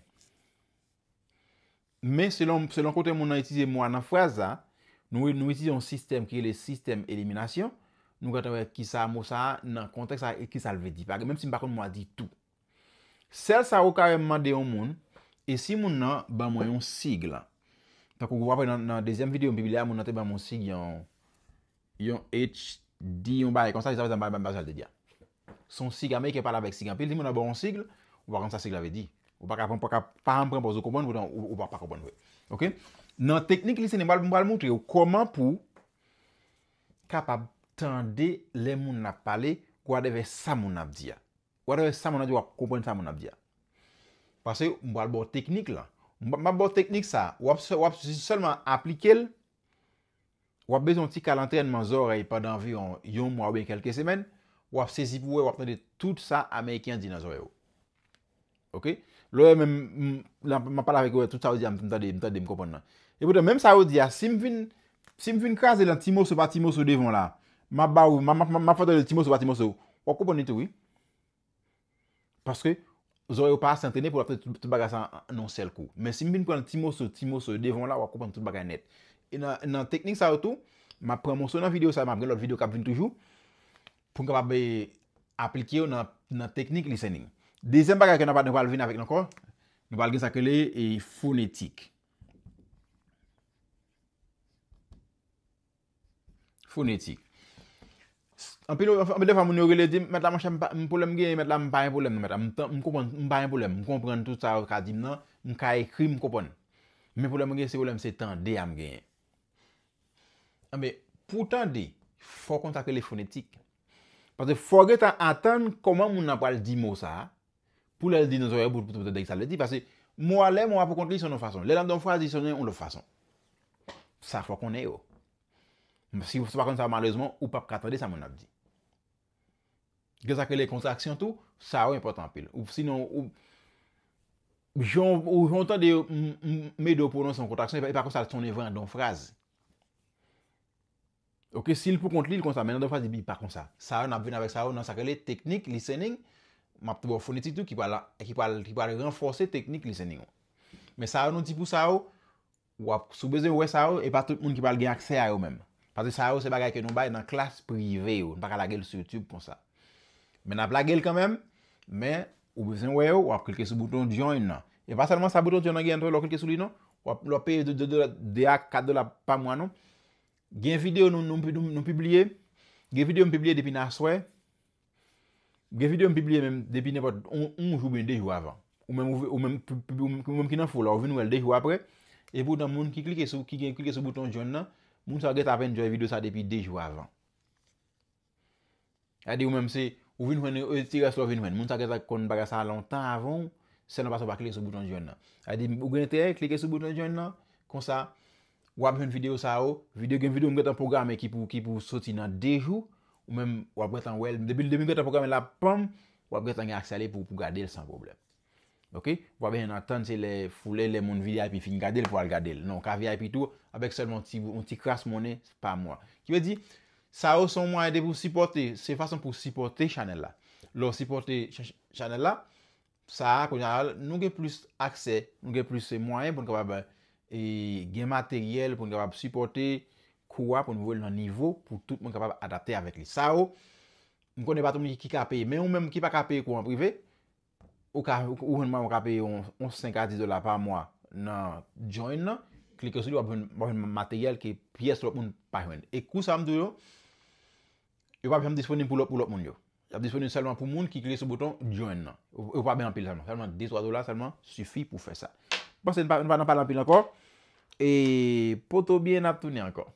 Men, selon kote moun nan itize moun anan fraza, nou itize yon sistem ki e le sistem eliminasyon, nou gata we kisa mousa nan konteksa e kisa alve di. Pake, menm si mbakon moun a di tou. Sel sa ou kareman de yon moun, e si moun nan, ba moun yon sigla. Takou wapwe nan dezyem videyo mbibilya, moun naten ba moun sigla yon yon HD yon bae, konsa yon sa vezan bae bae bazal de diya. Son sigame ke pale avek sigame. Pe li moun a bo yon sigle, ou bakan sa sigle ave di. Ou baka pan, pakap, pan anpren pou zo koubon, ou baka koubon we. Ok? Nan teknik li se ne mbal mbal moun tri yo, koman pou kapab tende le moun na pale kwa deve sa moun ap diya. Kwa deve sa moun ap diyo wap koubon sa moun ap diya. Pase mbal bo teknik la. Mbal bo teknik sa, wap se seman aplike l, Wap bezon ti kalantren man zorey pa danvi yon mwa ouen kelke semen, wap sezi pou we wakten de tout sa ameykian di nan zoreyo. Ok? Lowe men, mwa pala vek wè tout saoudia mta de mkopon nan. E pote, menm saoudia, si mvin, si mvin kras de lan timo sou pa timo sou devon la, mwa ba ou, mwa fwantan de timo sou pa timo sou, wakopon neto wè. Paske, zoreyo pa ase antrene pou wakten de tout baga sa anonsel kou. Men si mvin pou nan timo sou, timo sou devon la, wakopon tout baga neto. E nan teknik sa wotou, ma promosyon nan video sa, ma ap gen lòt video kap vin toujou, pou an kap ap be aplikye ou nan teknik lisening. Dezem baga ke nan pat nou val vin avek nan kor, nou val gen sa kele, e fonetik. Fonetik. An pe devan moun yo rele di, met la mwen chan mwen poulem gen, met la mwen bayen poulem, mwen kompren tout sa wot ka di mnen, mwen ka ekri mwen kopon. Mwen poulem gen se poulem se tan deyam genye. Ambe, pou tan de, fò kon ta ke le fonetik. Pase fò gè tan atan koman moun nan pral di mò sa, pou lèl di nan zoye, pou lèl dek sa lè di, pase mou alè mou apokon li sonon fason. Lè lan don frase di sonon yon lòf fason. Sa fò konè yo. Mwen si fò kon sa malèzman, ou pap katande, sa moun nan di. Gè sa ke le kontraksyon tou, sa ou yon potan pil. Ou sinon, ou jontan de yon mè do pronon son kontraksyon, e pa kon sa tonè vran don frase. Ok, sil pou kont li l kon sa, men an do fwa di bi pa kon sa. Sa ou nan ap ven avek sa ou nan sa kele teknik lisening, map te bo fonitik tou ki pal renfose teknik lisening ou. Men sa ou nan tipou sa ou, wap sou beze ouwe sa ou, e pa tout moun ki pal gen akse a ou men. Pase sa ou se bagay ke nou bay nan klas prive ou, nan pa kal agel sou YouTube pon sa. Men ap la agel kan men, men ou bezen ouwe ou, wap klike sou bouton join nan. E pa salman sa bouton joinan gen an to, wap klike sou li nan, wap lwa pe 2 dola, 2 a 4 dola pa mwa nan, Gen videyo nou mpublie, gen videyo mpublie depi naswe, gen videyo mpublie menm depi nepot 11 ou ben 2 jou avan. Ou menm ki nan fwo la, ou ven nou el 2 jou apre, e boutan moun ki gen klike sou bouton joun nan, moun sa ge ta apen joy videyo sa depi 2 jou avan. Adi ou menm se, ou ven nou ene, ou eti reslo ven nou ene, moun sa ge ta kon baga sa lantan avon, se nan pa sa ba klike sou bouton joun nan. Adi ou gen te, klike sou bouton joun nan, konsa. Wap gen videyo sa ou, videyo gen videyo mwen gete an programe ki pou soti nan dejou Ou men wap gete an wèl, debil demi mwen gete an programe la pam Wap gete an gen akse ale pou pou gadele san problem Ok, wap gen nan tan se le foule le moun videyo api fin gadele pou al gadele Non, ka videyo api tou, apèk sel moun ti kras mounen pa mwa Ki wè di, sa ou son mwen ede pou sipote, se fason pou sipote chanel la Lò sipote chanel la, sa akon jan al, nou gen plus akse, nou gen plus mwen api e gen materyel pou nou kapap supporte kouwa pou nou vwèl nan nivou pou tout moun kapap adapte avèk li. Sa ou, m konè batou moun ki ka paye, mè ou mèm ki pa ka paye kouwa privè, ou wèlman wèlman ka paye 11, 5, 10 dola par mwa nan join nan, klik yo sou li wèlman materyel ki piyes lop moun paye wèlman. E kous amdou yo, yo wèlman janm disponim pou lop moun yo. Janm disponim selman pou moun ki klik sou bouton join nan. Yo wèlman ben ampil selman, selman 10, 3 dola selman, sufi pou fè sa. Ponsen nou pa nan palan pil anko. E poto bien ap toune anko.